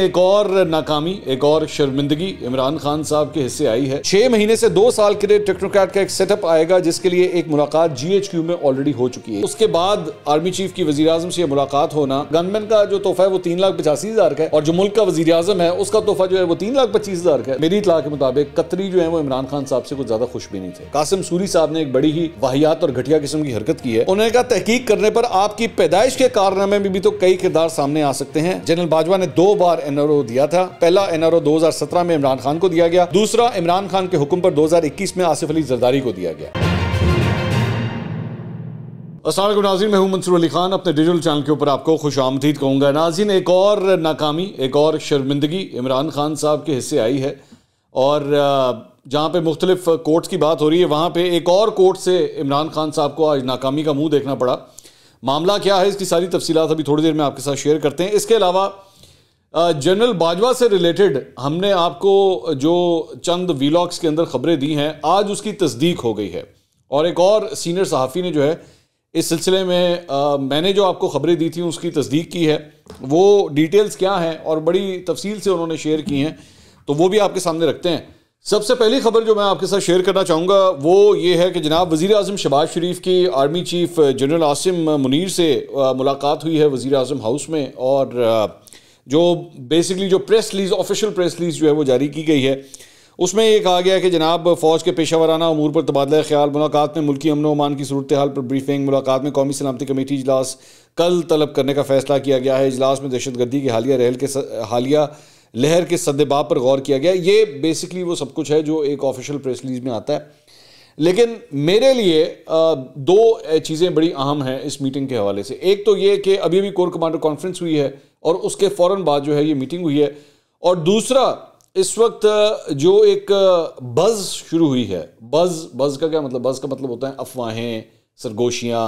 एक और नाकामी एक और शर्मिंदगी इमरान खान साहब के हिस्से आई है छह महीने से दो साल के लिए टेक्नोक्रैट का एक सेटअप आएगा जिसके लिए एक मुलाकात जीएचक्यू में ऑलरेडी हो चुकी है उसके बाद आर्मी चीफ की वजी आजम से यह मुलाकात होना गनमैन का जो तोहफा है वो तीन लाख पचासी हजार का है और जो मुल्क का वजी आजम है उसका तोहफा जो है वो तीन लाख पच्चीस हजार का है मेरी इतला के मुताबिक कतरी जो है वो इमरान खान साहब से कुछ ज्यादा खुश भी नहीं थे कासिम सूरी साहब ने एक बड़ी ही वाहियात और घटिया किस्म की हरकत की है उन्होंने कहा तहकीक करने पर आपकी पैदाइश के कारनामे में भी तो कई किरदार सामने आ सकते हैं जनरल बाजवा ने दो बार एनआरओ दिया था पहला एनआरओ 2017 में इमरान खान को दिया गया दूसरा इमरान खान के हुक्म पर 2021 में आसिफ अली जरदारी को दिया गया असल नाजीन मैं हूं मंसूर अली खान अपने डिजिटल चैनल के ऊपर आपको खुश आमदीद कहूँगा नाजीन एक और नाकामी एक और शर्मिंदगी इमरान खान साहब के हिस्से आई है और जहाँ पे मुख्तलिफ कोर्ट्स की बात हो रही है वहाँ पे एक और कोर्ट से इमरान खान साहब को आज नाकामी का मुंह देखना पड़ा मामला क्या है इसकी सारी तफसीत अभी थोड़ी देर में आपके साथ शेयर करते हैं इसके अलावा जनरल बाजवा से रिलेटेड हमने आपको जो चंद वीलॉग्स के अंदर खबरें दी हैं आज उसकी तस्दीक हो गई है और एक और सीनियर सहाफ़ी ने जो है इस सिलसिले में आ, मैंने जो आपको खबरें दी थी उसकी तस्दीक की है वो डिटेल्स क्या हैं और बड़ी तफसील से उन्होंने शेयर की हैं तो वो भी आपके सामने रखते हैं सबसे पहली खबर जो मैं आपके साथ शेयर करना चाहूँगा वो ये है कि जनाब वज़ी अजम शबाज शरीफ की army chief general Asim Munir से मुलाकात हुई है वज़ी अजम हाउस में और जो बेसिकली जो press release official press release जो है वो जारी की गई है उसमें ये कहा गया कि जनाब फ़ौज के पेशा वाराना अमूर पर तबादला ख्याल मुलाकात में मुल्की अमन वमान की सूरत हाल पर ब्रीफिंग मुलाकात में कौमी सलामती कमेटी इजलास कल तलब करने का फैसला किया गया है इजलास में दहशत गर्दी हालिया रहल के हालिया लहर के सदबाब पर गौर किया गया ये बेसिकली वो सब कुछ है जो एक ऑफिशियल प्रेस रिलीज में आता है लेकिन मेरे लिए दो चीज़ें बड़ी अहम हैं इस मीटिंग के हवाले से एक तो ये कि अभी अभी कोर कमांडर कॉन्फ्रेंस हुई है और उसके फ़ौर बाद जो है ये मीटिंग हुई है और दूसरा इस वक्त जो एक बज़ शुरू हुई है बज़ बज़ का क्या मतलब बज़ का मतलब होता है अफवाहें सरगोशियाँ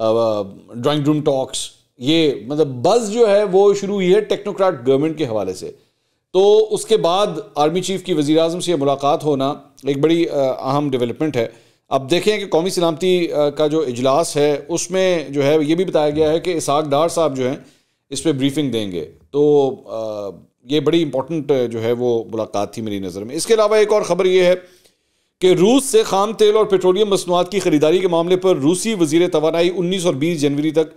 ड्राइंग रूम टॉक्स ये मतलब बज़ जो है वो शुरू हुई है टेक्नोक्रेट गवर्नमेंट के हवाले से तो उसके बाद आर्मी चीफ़ की वज़ी अजम से मुलाकात होना एक बड़ी अहम डेवलपमेंट है अब देखें कि कौमी सलामती का जो इजलास है उसमें जो है ये भी बताया गया है कि इसाक डार साहब जो हैं इस पर ब्रीफिंग देंगे तो ये बड़ी इंपॉर्टेंट जो है वो मुलाकात थी मेरी नज़र में इसके अलावा एक और ख़बर ये है कि रूस से खाम तेल और पेट्रोलियम मसनूआत की ख़रीदारी के मामले पर रूसी वजीर तोानाई उन्नीस और बीस जनवरी तक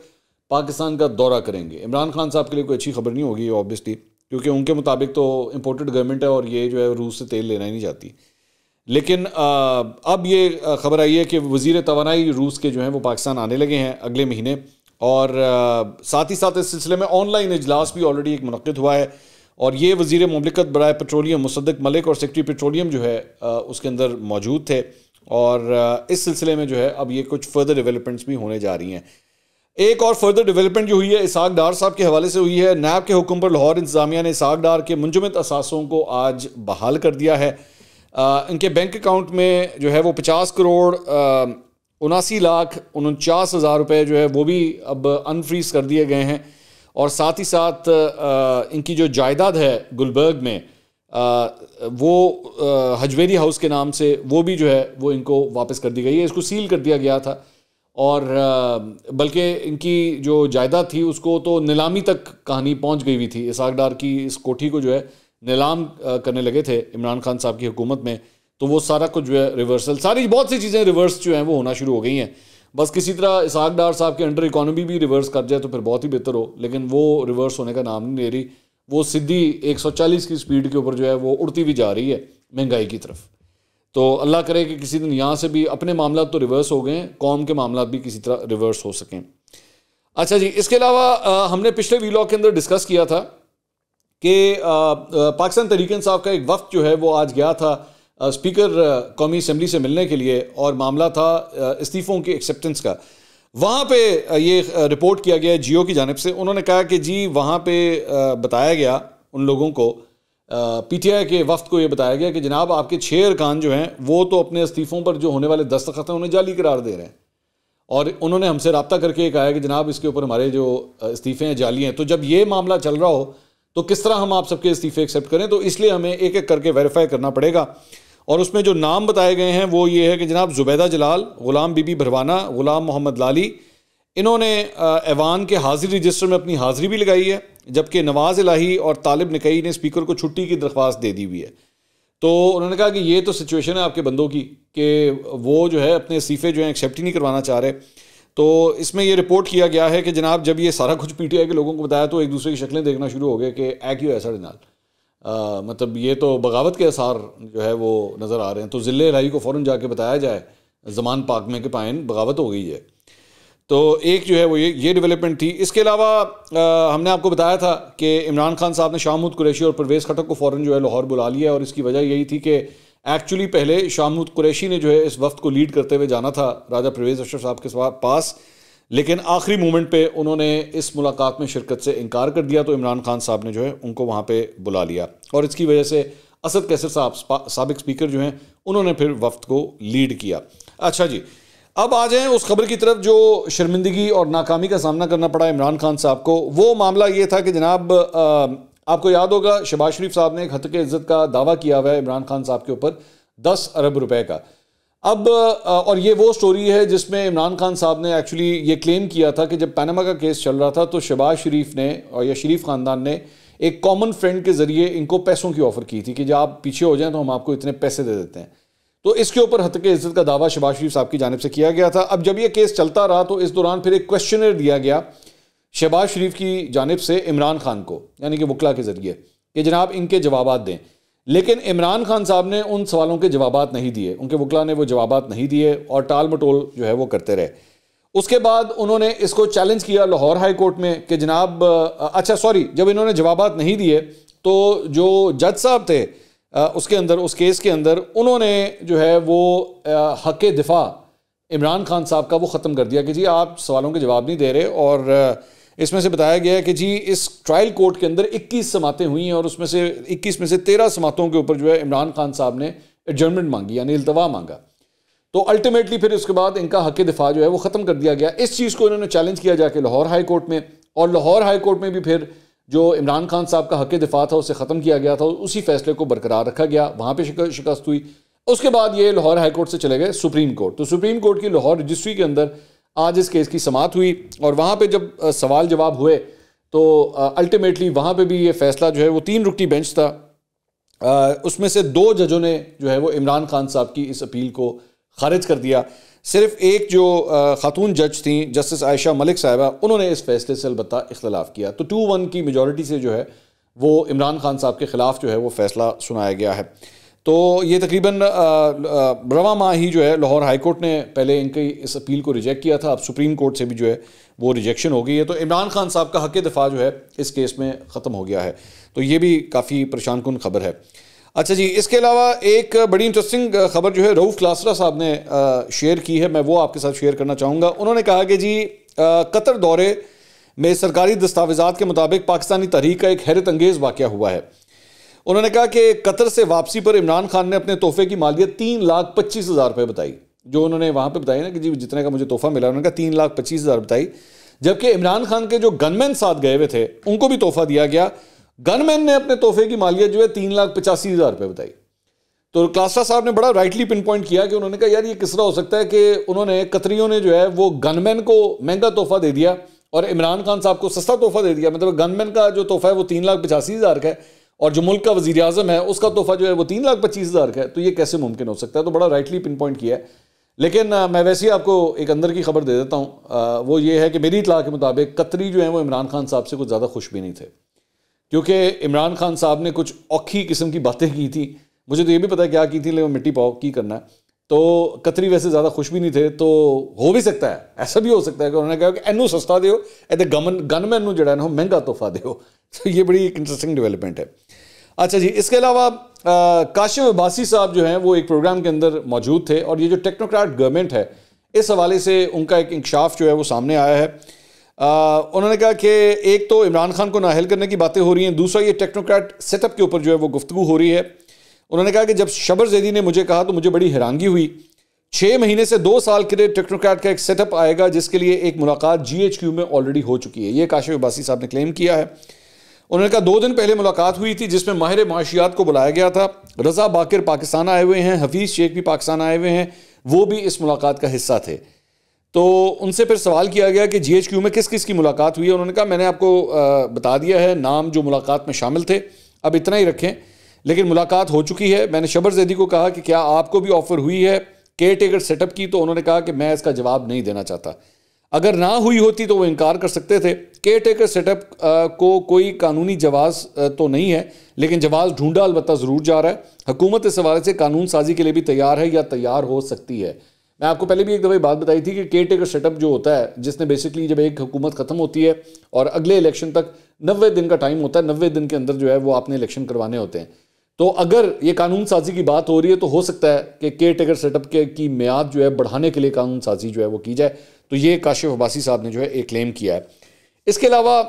पाकिस्तान का दौरा करेंगे इमरान खान साहब के लिए कोई अच्छी खबर नहीं होगी ऑब्वियसली क्योंकि उनके मुताबिक तो इम्पोर्टेड गवर्नमेंट है और ये जो है रूस से तेल लेना ही नहीं चाहती लेकिन अब ये खबर आई है कि वजीर तोानाई रूस के जो हैं वो पाकिस्तान आने लगे हैं अगले महीने और आ, साथ ही साथ इस सिलसिले में ऑनलाइन इजलास भी ऑलरेडी एक मनद हुआ है और ये वजीर ममलिकत बरए पेट्रोलियम मुसदक मलिक और सेक्रटरी पेट्रोलियम जो है आ, उसके अंदर मौजूद थे और आ, इस सिलसिले में जो है अब ये कुछ फर्दर डेवलपमेंट्स भी होने जा रही हैं एक और फर्दर डेवलपमेंट जो हुई है इसाक डार साहब के हवाले से हुई है नैब के हुक्म पर लाहौर इंतजामिया ने इसाक डार के मुंजमद असासों को आज बहाल कर दिया है आ, इनके बैंक अकाउंट में जो है वो पचास करोड़ उनासी लाख उनचास हज़ार रुपये जो है वो भी अब अनफ्रीज़ कर दिए गए हैं और साथ ही साथ इनकी जो जायदाद है गुलबर्ग में वो हजवेरी हाउस के नाम से वो भी जो है वो इनको वापस कर दी गई है इसको सील कर दिया गया था और बल्कि इनकी जो जायदाद थी उसको तो नीलामी तक कहानी पहुंच गई हुई थी इसाकडार डार की इस कोठी को जो है नीलाम करने लगे थे इमरान खान साहब की हुकूमत में तो वो सारा कुछ जो है रिवर्सल सारी बहुत सी चीज़ें रिवर्स जो हैं वो होना शुरू हो गई हैं बस किसी तरह इसाक डार साहब के अंडर इकोनॉमी भी रिवर्स कर जाए तो फिर बहुत ही बेहतर हो लेकिन वो रिवर्स होने का नाम नहीं ले रही वो सीधी 140 की स्पीड के ऊपर जो है वो उड़ती भी जा रही है महंगाई की तरफ तो अल्लाह करे कि किसी दिन यहाँ से भी अपने मामला तो रिवर्स हो गए कौम के मामला भी किसी तरह रिवर्स हो सकें अच्छा जी इसके अलावा हमने पिछले वीलॉग के अंदर डिस्कस किया था कि पाकिस्तान तरीकन साहब का एक वक्त जो है वो आज गया था स्पीकर कौमी असम्बली से मिलने के लिए और मामला था इस्तीफ़ों के एक्सेप्टेंस का वहाँ पे ये रिपोर्ट किया गया जियो की जानब से उन्होंने कहा कि जी वहाँ पे बताया गया उन लोगों को पीटीआई के वफ्त को ये बताया गया कि जनाब आपके छः अरकान जो हैं वो तो अपने इस्तीफ़ों पर जो होने वाले दस्तखत हैं उन्हें जाली करार दे रहे हैं और उन्होंने हमसे रबता करके कहा है कि जनाब इसके ऊपर हमारे जो इस्तीफ़े हैं जाली हैं तो जब ये मामला चल रहा हो तो किस तरह हम आप सबके इस्तीफ़े एक्सेप्ट करें तो इसलिए हमें एक एक करके वेरीफाई करना पड़ेगा और उसमें जो नाम बताए गए हैं वो ये है कि जनाब ज़ुबैदा जलाल ग़ुलाम बीबी भरवाना ग़ुलाम मोहम्मद लाली इन्होंने ऐवान के हाजिर रजिस्टर में अपनी हाज़िरी भी लगाई है जबकि नवाज़ इलाही और तालिब निकई ने स्पीकर को छुट्टी की दरख्वास्त दे दी हुई है तो उन्होंने कहा कि ये तो सिचुएशन है आपके बंदों की कि वो जो है अपने इस्तीफ़े जो हैं एक्सेप्ट ही नहीं करवाना चाह रहे तो इसमें ये रिपोर्ट किया गया है कि जनाब जब ये सारा कुछ पीटीआई के लोगों को बताया तो एक दूसरे की शक्लें देखना शुरू हो गए कि ए क्यों ऐसा साढ़े आ, मतलब ये तो बगावत के आसार जो है वो नज़र आ रहे हैं तो ज़िले इलाही को फ़ौर जाके बताया जाए जमान पाक में कि पायन बगावत हो गई है तो एक जो है वो ये ये डेवलपमेंट थी इसके अलावा हमने आपको बताया था कि इमरान खान साहब ने शाहमूद कुरैशी और परवेज़ खटक को फ़ौर जो है लाहौर बुला लिया और इसकी वजह यही थी कि एक्चुअली पहले शाहमूद कुरैशी ने जो है इस वक्त को लीड करते हुए जाना था राजा परवेज़ अशरफ साहब के पास लेकिन आखिरी मोमेंट पे उन्होंने इस मुलाकात में शिरकत से इनकार कर दिया तो इमरान खान साहब ने जो है उनको वहाँ पे बुला लिया और इसकी वजह से असद कैसर साहब सबक स्पीकर जो हैं उन्होंने फिर वफ्त को लीड किया अच्छा जी अब आ जाएं उस खबर की तरफ जो शर्मिंदगी और नाकामी का सामना करना पड़ा इमरान खान साहब को वो मामला ये था कि जनाब आपको याद होगा शबाज शरीफ साहब ने एक के इज़्ज़त का दावा किया हुआ है इमरान खान साहब के ऊपर दस अरब रुपए का अब और ये वो स्टोरी है जिसमें इमरान खान साहब ने एक्चुअली ये क्लेम किया था कि जब पैनमा का केस चल रहा था तो शहबाज शरीफ ने और या शरीफ ख़ानदान ने एक कॉमन फ्रेंड के ज़रिए इनको पैसों की ऑफ़र की थी कि जब आप पीछे हो जाएं तो हम आपको इतने पैसे दे देते हैं तो इसके ऊपर हत के इज़्ज़त का दावा शहबाज शरीफ साहब की जानब से किया गया था अब जब यह केस चलता रहा तो इस दौरान फिर एक क्वेश्चनर दिया गया शहबाज शरीफ की जानब से इमरान खान को यानी कि वकला के ज़रिए कि जनाब इनके जवाब दें लेकिन इमरान खान साहब ने उन सवालों के जवाब नहीं दिए उनके वकला ने वो जवाब नहीं दिए और टाल मटोल जो है वो करते रहे उसके बाद उन्होंने इसको चैलेंज किया लाहौर हाई कोर्ट में कि जनाब अच्छा सॉरी जब इन्होंने जवाब नहीं दिए तो जो जज साहब थे उसके अंदर उस केस के अंदर उन्होंने जो है वो हक दिफा इमरान खान साहब का वो ख़त्म कर दिया कि जी आप सवालों के जवाब नहीं दे रहे और इसमें से बताया गया है कि जी इस ट्रायल कोर्ट के अंदर 21 समातें हुई हैं और उसमें से 21 में से 13 समातों के ऊपर जो है इमरान खान साहब ने एडजमेंट मांगी यानी अल्तवा मांगा तो अल्टीमेटली फिर उसके बाद इनका हक दिफा जो है वो ख़त्म कर दिया गया इस चीज़ को इन्होंने चैलेंज किया जाके लाहौर हाई कोर्ट में और लाहौर हाई कोर्ट में भी फिर जो इमरान खान साहब का हक दिफा था उसे ख़त्म किया गया था उसी फैसले को बरकरार रखा गया वहाँ पर शिकस्त हुई उसके बाद ये लाहौर हाई कोर्ट से चले गए सुप्रीम कोर्ट तो सुप्रीम कोर्ट की लाहौर रजिस्ट्री के अंदर आज इस केस की समात हुई और वहाँ पे जब सवाल जवाब हुए तो अल्टीमेटली वहाँ पे भी ये फैसला जो है वो तीन रुकटी बेंच था उसमें से दो जजों ने जो है वो इमरान खान साहब की इस अपील को खारिज कर दिया सिर्फ एक जो खातून जज थी जस्टिस आयशा मलिक साहबा उन्होंने इस फैसले से अलबत् इख्तलाफ किया तो टू वन की मेजोरिटी से जो है वो इमरान खान साहब के ख़िलाफ़ जो है वो फैसला सुनाया गया है तो ये तकरीबन रवा माह ही जो है लाहौर हाई कोर्ट ने पहले इनकी इस अपील को रिजेक्ट किया था अब सुप्रीम कोर्ट से भी जो है वो रिजेक्शन हो गई है तो इमरान खान साहब का हक दफ़ा जो है इस केस में ख़त्म हो गया है तो ये भी काफ़ी परेशान कन खबर है अच्छा जी इसके अलावा एक बड़ी इंटरेस्टिंग खबर जो है रऊफ़ क्लासरा साहब ने शेयर की है मैं वो आपके साथ शेयर करना चाहूँगा उन्होंने कहा कि जी कतर दौरे में सरकारी दस्तावेज़ात के मुताबिक पाकिस्तानी तहरीक का एक हैरत अंगेज़ वाक़ हुआ है उन्होंने कहा कि कतर से वापसी पर इमरान खान ने अपने तोहफे की मालियत तीन लाख पच्चीस हज़ार रुपये बताई जो उन्होंने वहाँ पर बताया ना कि जी जितने का मुझे तोहफा मिला उन्होंने कहा तीन लाख पच्चीस हज़ार बताई जबकि इमरान खान के जो गनमैन साथ गए हुए थे उनको भी तोहफा दिया गया गनमैन ने अपने तोहफे की मालियत जो है तीन लाख पचासी हज़ार रुपये बताई तो क्लास्टा साहब ने बड़ा राइटली पिन पॉइंट किया कि उन्होंने कहा यार ये किसरा हो सकता है कि उन्होंने कतरियों ने जो है वो गनमैन को महंगा तोहफा दे दिया और इमरान खान साहब को सस्ता तोहफा दे दिया मतलब गनमैन का जो तोहफा है वो तीन लाख पचासी हज़ार का है और जो मुल्क का वजी अजम है उसका तोहफा जो है वो तीन लाख पच्चीस हज़ार का है तो ये कैसे मुमकिन हो सकता है तो बड़ा राइटली पिन पॉइंट किया है लेकिन मैं वैसे ही आपको एक अंदर की खबर दे देता हूँ वो ये है कि मेरी इतला के मुताबिक कतरी जो है वो इमरान खान साहब से कुछ ज़्यादा खुश भी नहीं थे क्योंकि इमरान खान साहब ने कुछ औखी किस्म की बातें की थी मुझे तो ये भी पता है क्या की थी लेकिन मिट्टी पाओ की करना है तो कतरी वैसे ज़्यादा खुश भी नहीं थे तो हो भी सकता है ऐसा भी हो सकता है कि उन्होंने कहा कि एनू सस्ता दो ए गमन गनमैन जो है ना महंगा तोहफा दो तो ये बड़ी एक इंटरेस्टिंग डेवलपमेंट है अच्छा जी इसके अलावा काशिम अब्बासी साहब जो हैं वो एक प्रोग्राम के अंदर मौजूद थे और ये जो टेक्नोक्रैट गवर्नमेंट है इस हवाले से उनका एक इंकशाफ जो है वो सामने आया है आ, उन्होंने कहा कि एक तो इमरान खान को नाहल करने की बातें हो रही हैं दूसरा ये टेक्नोक्रैट सेटअप के ऊपर जो है वो गुफ्तु हो रही है उन्होंने कहा कि जब शबर जैदी ने मुझे कहा तो मुझे बड़ी हैरानगी हुई छः महीने से दो साल के लिए टेक्नोक्रैट का एक सेटअप आएगा जिसके लिए एक मुलाकात जी में ऑलरेडी हो चुकी है ये काशिफ अब्बासी साहब ने क्लेम किया है उन्होंने कहा दो दिन पहले मुलाकात हुई थी जिसमें माहिर माशियात को बुलाया गया था रजा बाकर पाकिस्तान आए हुए हैं हफीज़ शेख भी पाकिस्तान आए हुए हैं वो भी इस मुलाकात का हिस्सा थे तो उनसे फिर सवाल किया गया कि जी एच क्यू में किस किस की मुलाकात हुई है उन्होंने कहा मैंने आपको बता दिया है नाम जो मुलाकात में शामिल थे अब इतना ही रखें लेकिन मुलाकात हो चुकी है मैंने शबर जैदी को कहा कि क्या आपको भी ऑफ़र हुई है केयर टेकर सेटअप की तो उन्होंने कहा कि मैं इसका जवाब नहीं देना चाहता अगर ना हुई होती तो वो इनकार कर सकते थे केयर टेकर सेटअप को कोई कानूनी जवाब तो नहीं है लेकिन जवाब ढूंढा अलबत्ता ज़रूर जा रहा है हकूमत इस हवाले से कानून साजी के लिए भी तैयार है या तैयार हो सकती है मैं आपको पहले भी एक दफ़ा बात बताई थी कि केयर टेकर सेटअप जो होता है जिसने बेसिकली जब एक हुकूमत ख़त्म होती है और अगले इलेक्शन तक नबे दिन का टाइम होता है नबे दिन के अंदर जो है वो आपने इलेक्शन करवाने होते हैं तो अगर ये कानून साजी की बात हो रही है तो हो सकता है कि केयर टेकर सेटअप के की म्याद जो है बढ़ाने के लिए कानून साजी जो है वो की जाए तो ये काशिफ अब्बासी साहब ने जो है एक क्लेम किया है इसके अलावा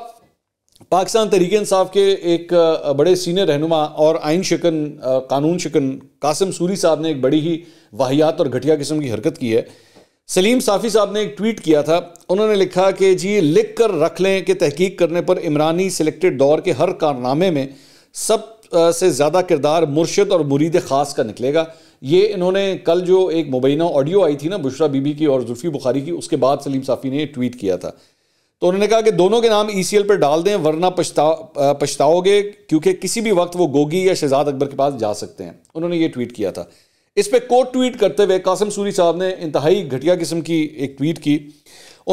पाकिस्तान तरीक इंसाफ के एक बड़े सीनियर रहनुमा और आइन शिकन कानून शिकन कासिम सूरी साहब ने एक बड़ी ही वाहियात और घटिया किस्म की हरकत की है सलीम साफ़ी साहब ने एक ट्वीट किया था उन्होंने लिखा कि जी लिख कर रख लें कि तहकीक करने पर इमरानी सिलेक्टेड दौर के हर कारनामे में सब से ज़्यादा किरदार मुर्शद और मुरीद ख़ास का निकलेगा ये इन्होंने कल जो एक मुबैना ऑडियो आई थी ना बुशरा बीबी की और जुल्फ़ी बुखारी की उसके बाद सलीम साफ़ी ने ट्वीट किया था तो उन्होंने कहा कि दोनों के नाम ई सी एल पर डाल दें वरना पछता पछताओगे क्योंकि किसी भी वक्त वो गोगी या शहजाद अकबर के पास जा सकते हैं उन्होंने ये ट्वीट किया था इस पर कोट ट्वीट करते हुए कासम सूरी साहब ने इंतहाई घटिया किस्म की एक ट्वीट की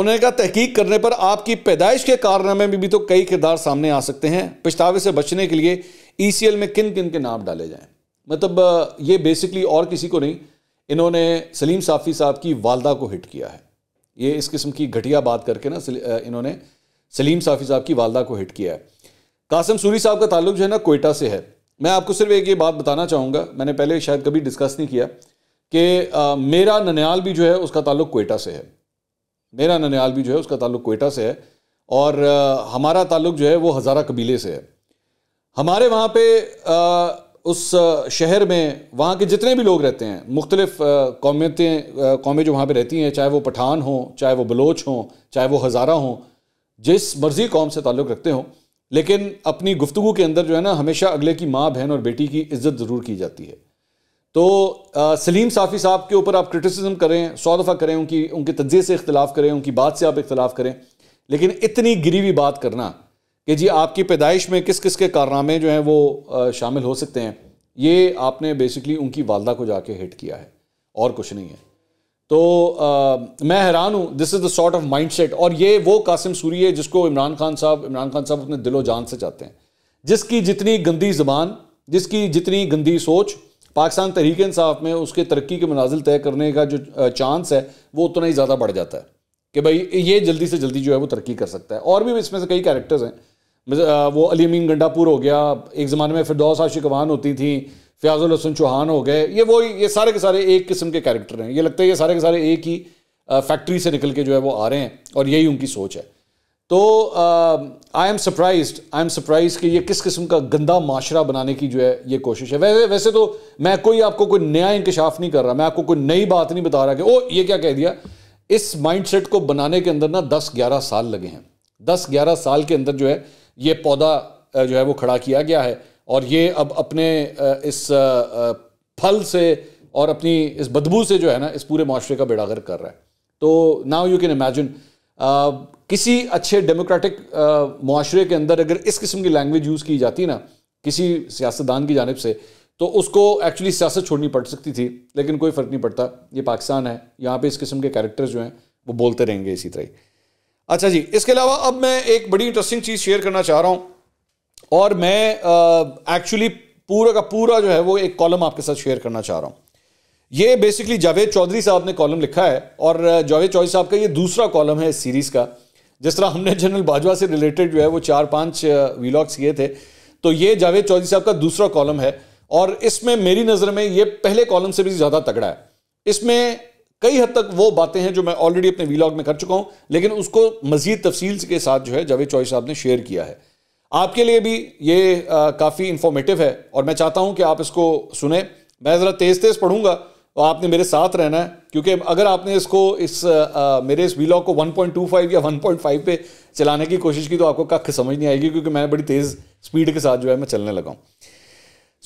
उन्होंने कहा तहकीक करने पर आपकी पैदाइश के कारनामे में भी तो कई किरदार सामने आ सकते हैं पछतावे से बचने के लिए ई e में किन किन के नाम डाले जाएँ मतलब ये बेसिकली और किसी को नहीं इन्होंने सलीम साफ़ी साहब की वालदा को हिट किया है ये इस किस्म की घटिया बात करके ना इन्होंने सलीम साफ़ी साहब की वालदा को हिट किया है कासम सूरी साहब का ताल्लुक जो है ना कोयटा से है मैं आपको सिर्फ एक ये बात बताना चाहूँगा मैंने पहले शायद कभी डिस्कस नहीं किया कि मेरा ननियाल भी जो है उसका ताल्लुक कोयटा से है मेरा ननियाल भी जो है उसका ताल्लुक कोयटा से है और हमारा ताल्लुक जो है वो हज़ारा कबीले से है हमारे वहाँ पे उस शहर में वहाँ के जितने भी लोग रहते हैं मुख्तलिफ कौमियतें कौमें जो वहाँ पे रहती हैं चाहे वो पठान हों चाहे वो बलोच हों चाहे वो हज़ारा हों जिस मर्ज़ी कौम से ताल्लुक़ रखते हों लेकिन अपनी गुफ्तु के अंदर जो है ना हमेशा अगले की माँ बहन और बेटी की इज्जत ज़रूर की जाती है तो आ, सलीम साफ़ी साहब के ऊपर आप क्रिटिसिज्म करें सौ दफ़ा करें उनकी उनके तजिए से इख्तलाफ करें उनकी बात से आप इख्तलाफ करें लेकिन इतनी गिरी हुई बात करना कि जी आपकी पैदाइश में किस किस के कारनामे जो हैं वो शामिल हो सकते हैं ये आपने बेसिकली उनकी वालदा को जाके हिट किया है और कुछ नहीं है तो आ, मैं हैरान हूँ this is the sort of mindset और ये वो कासिम सूरी है जिसको इमरान खान साहब इमरान खान साहब अपने दिलो जान से चाहते हैं जिसकी जितनी गंदी ज़बान जिसकी जितनी गंदी सोच पाकिस्तान तहरीक इंसाफ में उसके तरक्की के मनाजिल तय करने का जो चांस है वो उतना ही ज़्यादा बढ़ जाता है कि भाई ये जल्दी से जल्दी जो है वो तरक्की कर सकता है और भी इसमें से कई कैरेक्टर्स हैं मतलब, वो अलीमीन गंडापुर हो गया एक ज़माने में फिरदौस आशिकवान होती थी फ़याज़ुल हसन चौहान हो गए ये वो ये सारे के सारे एक किस्म के कैरेक्टर हैं ये लगता है ये सारे के सारे एक ही फैक्ट्री से निकल के जो है वो आ रहे हैं और यही उनकी सोच है तो I am surprise I am surprise कि ये किस किस्म का गंदा माशरा बनाने की जो है ये कोशिश है वैसे वैसे तो मैं कोई आपको कोई नया इंकशाफ नहीं कर रहा मैं आपको कोई नई बात नहीं बता रहा कि ओ ये क्या कह दिया इस माइंडसेट को बनाने के अंदर ना दस ग्यारह साल लगे हैं दस ग्यारह साल के अंदर जो है ये पौधा जो है वो खड़ा किया गया है और ये अब अपने इस फल से और अपनी इस बदबू से जो है ना इस पूरे माशरे का बेड़ा गर्क कर रहा है तो नाउ यू कैन इमेजिन किसी अच्छे डेमोक्रेटिक माशरे के अंदर अगर इस किस्म की लैंग्वेज यूज़ की जाती ना किसी सियासतदान की जानब से तो उसको एक्चुअली सियासत छोड़नी पड़ सकती थी लेकिन कोई फ़र्क नहीं पड़ता ये पाकिस्तान है यहाँ पे इस किस्म के कैरेक्टर्स जो हैं वो बोलते रहेंगे इसी तरह अच्छा जी इसके अलावा अब मैं एक बड़ी इंटरेस्टिंग चीज़ शेयर करना चाह रहा हूँ और मैं एक्चुअली पूरा का पूरा जो है वो एक कॉलम आपके साथ शेयर करना चाह रहा हूँ ये बेसिकली जावेद चौधरी साहब ने कॉलम लिखा है और जावेद चौधरी साहब का ये दूसरा कॉलम है इस सीरीज़ का जिस तरह हमने जनरल बाजवा से रिलेटेड जो है वो चार पांच वीलॉग्स किए थे तो ये जावेद चौधरी साहब का दूसरा कॉलम है और इसमें मेरी नज़र में ये पहले कॉलम से भी ज़्यादा तगड़ा है इसमें कई हद तक वो बातें हैं जो मैं ऑलरेडी अपने वीलॉग में कर चुका हूं लेकिन उसको मजीद तफसील के साथ जो है जावेद चौहरी साहब ने शेयर किया है आपके लिए भी ये काफ़ी इंफॉर्मेटिव है और मैं चाहता हूँ कि आप इसको सुने मैं ज़रा तेज़ तेज़ पढ़ूंगा और आपने मेरे साथ रहना है क्योंकि अगर आपने इसको इस आ, मेरे इस वीलॉग को 1.25 या 1.5 पे चलाने की कोशिश की तो आपको कख समझ नहीं आएगी क्योंकि मैं बड़ी तेज़ स्पीड के साथ जो है मैं चलने लगाऊँ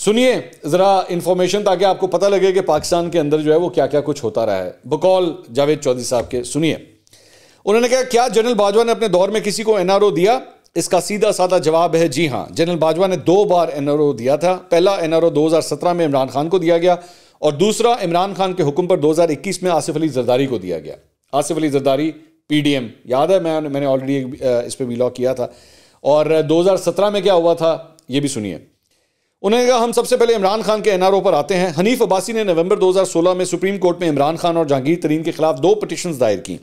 सुनिए ज़रा इन्फॉर्मेशन ताकि आपको पता लगे कि पाकिस्तान के अंदर जो है वो क्या क्या कुछ होता रहा है बकौल जावेद चौधरी साहब के सुनिए उन्होंने कहा क्या जनरल बाजवा ने अपने दौर में किसी को एनआरओ दिया इसका सीधा साधा जवाब है जी हां जनरल बाजवा ने दो बार एनआरओ दिया था पहला एनआरओ दो में इमरान खान को दिया गया और दूसरा इमरान खान के हुक्म पर दो में आसिफ अली जरदारी को दिया गया आसिफ अली जरदारी पी याद है मैं मैंने ऑलरेडी इस पर विलॉग किया था और दो में क्या हुआ था यह भी सुनिए उन्होंने कहा हम सबसे पहले इमरान खान के एनआरओ पर आते हैं हनीफ अब्बासी ने नवंबर 2016 में सुप्रीम कोर्ट में इमरान खान और जहांगीर तरीन के खिलाफ दो पटिशन दायर की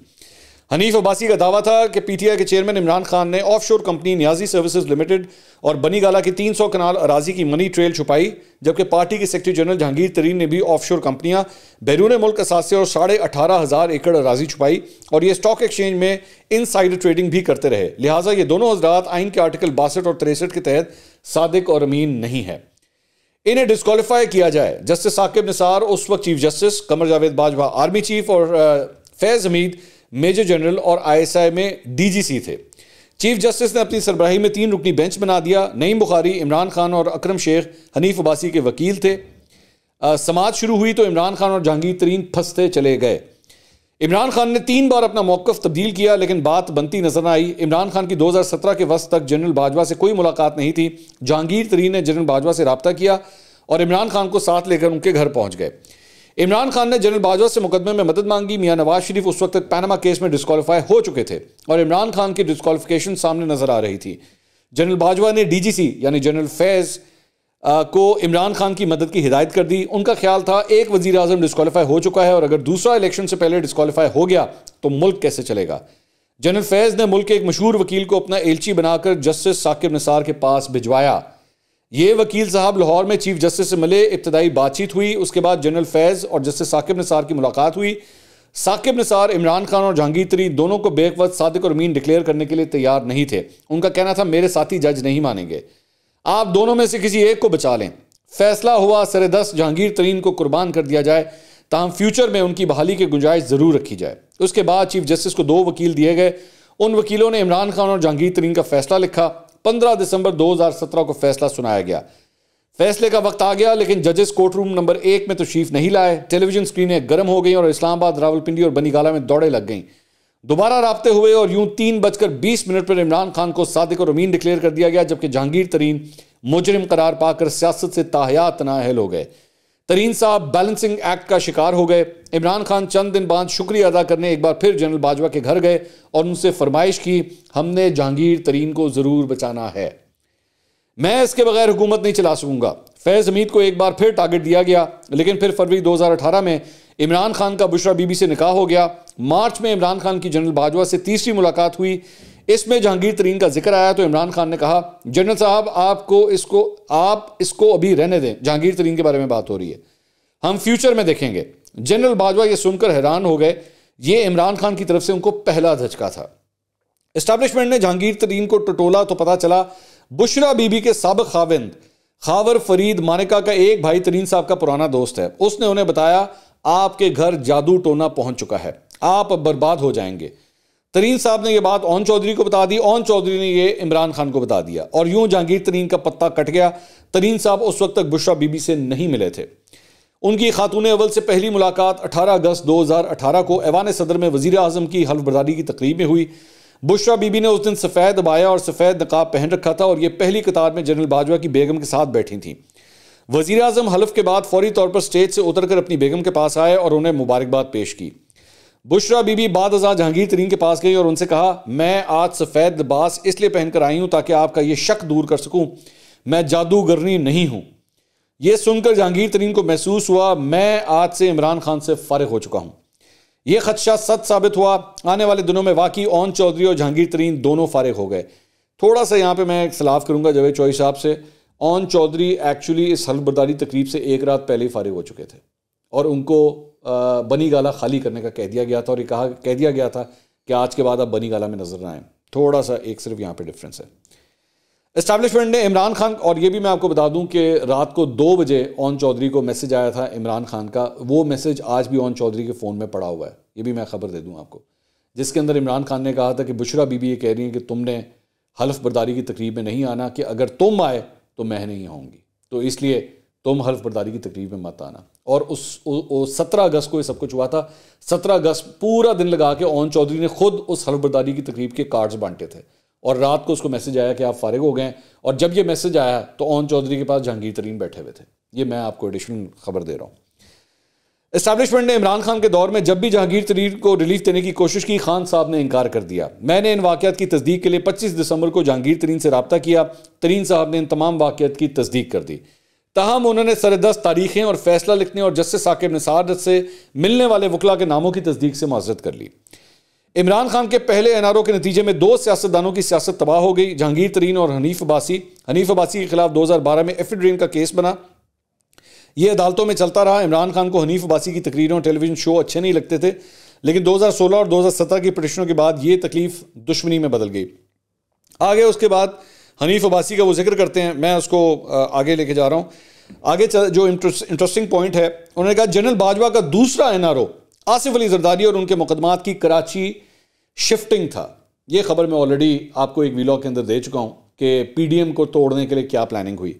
हनीफ अब्बासी का दावा था कि पीटीआई के चेयरमैन इमरान खान ने offshore company Niazi services limited और बनीगाला की 300 कनाल अराजी की मनी ट्रेल छुपाई जबकि पार्टी के सेक्रेटरी जनरल जहांगीर तरीन ने भी ऑफशोर कंपनियां बैरून मुल्क असासे और साढ़े अठारह हज़ार एकड़ अराजी छुपाई और ये स्टॉक एक्सचेंज में इन ट्रेडिंग भी करते रहे लिहाजा ये दोनों हजरात आइन के आर्टिकल बासठ और तिरसठ के तहत सादक और अमीन नहीं है इन्हें डिस्कालीफाई किया जाए जस्टिस साकिब निसार उस वक्त chief justice Qamar Javed Bajwa army chief और फैज़ हमीद मेजर जनरल और आईएसआई में डीजीसी थे चीफ जस्टिस ने अपनी सरबराही में तीन रुकनी बेंच बना दिया नईम बुखारी इमरान खान और अक्रम शेख हनीफ अबासी के वकील थे समाज शुरू हुई तो इमरान खान और जहांगीर तरीन फंसते चले गए इमरान खान ने तीन बार अपना मौकफ तब्दील किया लेकिन बात बनती नजर आई इमरान खान की 2017 के वस्त तक जनरल बाजवा से कोई मुलाकात नहीं थी जहांगीर तरीन ने जनरल बाजवा से रबता किया और इमरान खान को साथ लेकर उनके घर पहुंच गए इमरान खान ने जनरल बाजवा से मुकदमे में मदद मांगी मियां नवाज शरीफ उस वक्त पैनामा केस में डिस्कालीफाई हो चुके थे और इमरान खान की डिस्कालीफिकेशन सामने नजर आ रही थी जनरल बाजवा ने डीजीसी यानी जनरल फैज़ को इमरान खान की मदद की हिदायत कर दी उनका ख्याल था एक वजीर अजम डिस्कालीफाई हो चुका है और अगर दूसरा इलेक्शन से पहले डिस्कालीफाई हो गया तो मुल्क कैसे चलेगा जनरल फैज़ ने मुल्क के एक मशहूर वकील को अपना एलची बनाकर जस्टिस साकिब निसार के पास भिजवाया ये वकील साहब लाहौर में चीफ जस्टिस से मिले इब्तदाई बातचीत हुई उसके बाद जनरल फैज़ और जस्टिस साकिब निसार की मुलाकात हुई साकिब निसार इमरान खान और जहांगीर तरी दोनों को बेकवत सादिक और अमीन डिक्लेयर करने के लिए तैयार नहीं थे उनका कहना था मेरे साथी जज नहीं मानेंगे आप दोनों में से किसी एक को बचा लें फैसला हुआ सर दस जहांगीर तरीन को कुर्बान कर दिया जाए ताहम फ्यूचर में उनकी बहाली की गुंजाइश ज़रूर रखी जाए उसके बाद चीफ जस्टिस को दो वकील दिए गए उन वकीलों ने इमरान खान और जहांगीर तरीन का फैसला लिखा पंद्रह दिसंबर दो हज़ार सत्रह को फैसला सुनाया गया फैसले का वक्त आ गया लेकिन जजेस कोर्ट रूम नंबर एक में तशरीफ तो शीफ नहीं लाए टेलीविजन स्क्रीनें गर्म हो गई और इस्लामाबाद रावलपिंडी और बनीगाला में दौड़े लग गईं दोबारा रबते हुए और यूं तीन बजकर बीस मिनट पर इमरान खान को सादिक और अमीन डिक्लेयर कर दिया गया जबकि जहांगीर तरीन मुजरिम करार पाकर सियासत से ताहयात नाहल हो गए तरीन साहब बैलेंसिंग एक्ट का शिकार हो गए इमरान खान चंद दिन बाद शुक्रिया अदा करने एक बार फिर जनरल बाजवा के घर गए और उनसे फरमाइश की हमने जहांगीर तरीन को ज़रूर बचाना है मैं इसके बगैर हुकूमत नहीं चला सकूंगा फैज़ हमीद को एक बार फिर टारगेट दिया गया लेकिन फिर फरवरी 2018 में इमरान खान का बुशरा बीबी से निकाह हो गया मार्च में इमरान खान की जनरल बाजवा से तीसरी मुलाकात हुई इसमें जहांगीर तरीन का जिक्र आया तो इमरान खान ने कहा जनरल साहब आपको इसको आप इसको अभी रहने दें जहांगीर तरीन के बारे में बात हो रही है हम फ्यूचर में देखेंगे जनरल बाजवा ये सुनकर हैरान हो गए ये इमरान खान की तरफ से उनको पहला धचका था इस्टेब्लिशमेंट ने जहांगीर तरीन को टटोला तो पता चला बुशरा बीबी के सबक खाविंद खावर फरीद मानिका का एक भाई तरीन साहब का पुराना दोस्त है उसने उन्हें बताया आपके घर जादू टोना पहुंच चुका है आप बर्बाद हो जाएंगे तरीन साहब ने यह बात ओन चौधरी को बता दी ओन चौधरी ने यह इमरान खान को बता दिया और यूं जहांगीर तरीन का पत्ता कट गया तरीन साहब उस वक्त तक बुशरा बीबी से नहीं मिले थे उनकी खातून अवल से पहली मुलाकात 18 अगस्त 2018 को ऐवान सदर में वजीर अजम की बर्दारी की तकरीब में हुई बुशरा बीबी ने उस दिन सफ़ेद अबाया और सफ़ेद नकाब पहन रखा था और यह पहली कतार में जनरल बाजवा की बेगम के साथ बैठी थी वजीर अजम हल्फ के बाद फौरी तौर पर स्टेज से उतर कर अपनी बेगम के पास आए और उन्हें मुबारकबाद पेश की बुशरा बीबी बाद जहांगीर तरीन के पास गई और उनसे कहा मैं आज सफ़ेद लिबास इसलिए पहनकर आई हूं ताकि आपका यह शक दूर कर सकूं मैं जादूगरनी नहीं हूं यह सुनकर जहांगीर तरीन को महसूस हुआ मैं आज से इमरान खान से फारग हो चुका हूँ यह खदशा सच साबित हुआ आने वाले दिनों में वाकई ओन चौधरी और जहांगीर तरीन दोनों फारग हो गए थोड़ा सा यहाँ पर मैं सलाफ करूंगा जवेद चौहरी साहब से ओन चौधरी एक्चुअली इस हल्फ बर्दारी तकरीब से एक रात पहले ही फारिग हो चुके थे और उनको बनी गाला खाली करने का कह दिया गया था और ये कहा कह दिया गया था कि आज के बाद आप बनी गाला में नजर ना आए थोड़ा सा एक सिर्फ यहाँ पे डिफरेंस है इस्टेब्लिशमेंट ने इमरान खान और ये भी मैं आपको बता दूं कि रात को दो बजे ओन चौधरी को मैसेज आया था इमरान खान का वो मैसेज आज भी ओन चौधरी के फ़ोन में पड़ा हुआ है ये भी मैं खबर दे दूँ आपको जिसके अंदर इमरान खान ने कहा था कि बुशरा बीबी ये कह रही हैं कि तुमने हल्फ बर्दारी की तकरीब में नहीं आना कि अगर तुम आए तो मैं नहीं आऊँगी तो इसलिए तुम हल्फ बर्दारी की तकरीब में मत आना और उस सत्रह अगस्त को ये सब कुछ हुआ था सत्रह अगस्त पूरा दिन लगा के ओन चौधरी ने खुद उस हलफबरदारी की तकरीब के कार्ड्स बांटे थे और रात को उसको मैसेज आया कि आप फारिग हो गए और जब ये मैसेज आया तो ओन चौधरी के पास जहांगीर तरीन बैठे हुए थे ये मैं आपको एडिशनल खबर दे रहा हूँ इस्टेब्लिशमेंट ने इमरान खान के दौर में जब भी जहांगीर तरीन को रिलीफ देने की कोशिश की खान साहब ने इनकार कर दिया मैंने इन वाक़ात की तस्दीक के लिए 25 दिसंबर को जहांगीर तरीन से रबता किया तरीन साहब ने इन तमाम वाकत की तस्दीक कर दी तहम उन्होंने सरदस्त तारीखें और फैसला लिखने और जस्टिस साकिब निसार से मिलने वाले वकला के नामों की तस्दीक से माजरत कर ली इमरान खान के पहले एन आर ओ के नतीजे में दो सियासतदानों की सियासत तबाह हो गई जहांगीर तरीन और हनीफ अबासी हनीफ अबासी के खिलाफ दो हज़ार बारह में एफ एफिड्रीम का केस बना यह अदालतों में चलता रहा इमरान खान को हनीफ अबासी की तकरीरों और टेलीविजन शो अच्छे नहीं लगते थे लेकिन दो हजार सोलह और दो हजार सत्रह की पटिशनों के बाद ये तकलीफ दुश्मनी में बदल गई आगे उसके बाद हनीफ अबासी का वो जिक्र करते हैं मैं उसको आगे लेके जा रहा हूँ आगे जो इंटरेस्टिंग पॉइंट है उन्होंने कहा जनरल बाजवा का दूसरा N R O Asif Ali Zardari और उनके मुकदमात की कराची शिफ्टिंग था ये खबर मैं ऑलरेडी आपको एक वीलॉग के अंदर दे चुका हूँ कि पी डी एम को तोड़ने के लिए क्या प्लानिंग हुई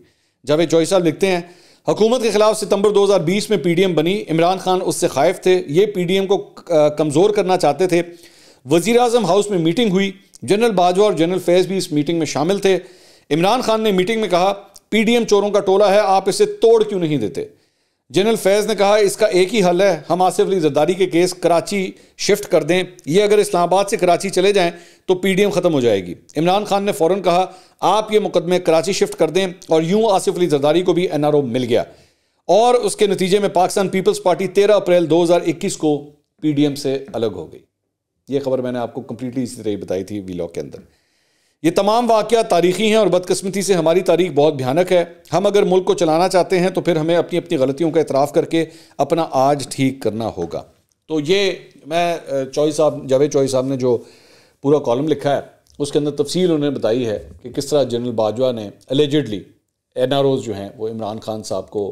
जावेद चौहरी साहब लिखते हैं हुकूमत के खिलाफ सितंबर 2020 में पीडीएम बनी इमरान खान उससे खायफ थे ये पीडीएम को कमज़ोर करना चाहते थे वजीर अजम हाउस में मीटिंग हुई जनरल बाजवा और जनरल फैज भी इस मीटिंग में शामिल थे इमरान खान ने मीटिंग में कहा पीडीएम चोरों का टोला है आप इसे तोड़ क्यों नहीं देते जनरल फैज ने कहा इसका एक ही हल है हम आसिफ अली जद्दारी के केस कराची शिफ्ट कर दें ये अगर इस्लामाबाद से कराची चले जाएं तो पीडीएम ख़त्म हो जाएगी इमरान खान ने फ़ौरन कहा आप ये मुकदमे कराची शिफ्ट कर दें और यूं आसिफ अली जद्दारी को भी एनआरओ मिल गया और उसके नतीजे में पाकिस्तान पीपल्स पार्टी तेरह अप्रैल दो हज़ार इक्कीस को पी से अलग हो गई ये खबर मैंने आपको कम्प्लीटली इसी तरह बताई थी वी के अंदर ये तमाम वाक़ तारीखी हैं और बदकस्मती से हमारी तारीख बहुत भयानक है हम अगर मुल्क को चलाना चाहते हैं तो फिर हमें अपनी अपनी गलतियों का इतराफ़ करके अपना आज ठीक करना होगा तो ये मैं चौई साहब जावेद चौई साहब ने जो पूरा कॉलम लिखा है उसके अंदर तफसील उन्होंने बताई है कि किस तरह जनरल बाजवा ने एलिजडली एन आर ओज़ जो हैं वो इमरान खान साहब को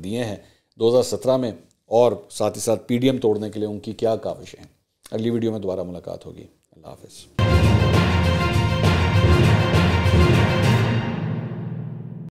दिए हैं सत्रह में और साथ ही साथ पी डी एम तोड़ने के लिए उनकी क्या काविशें हैं अगली वीडियो में दोबारा मुलाकात होगी अल्लाह हाफिज़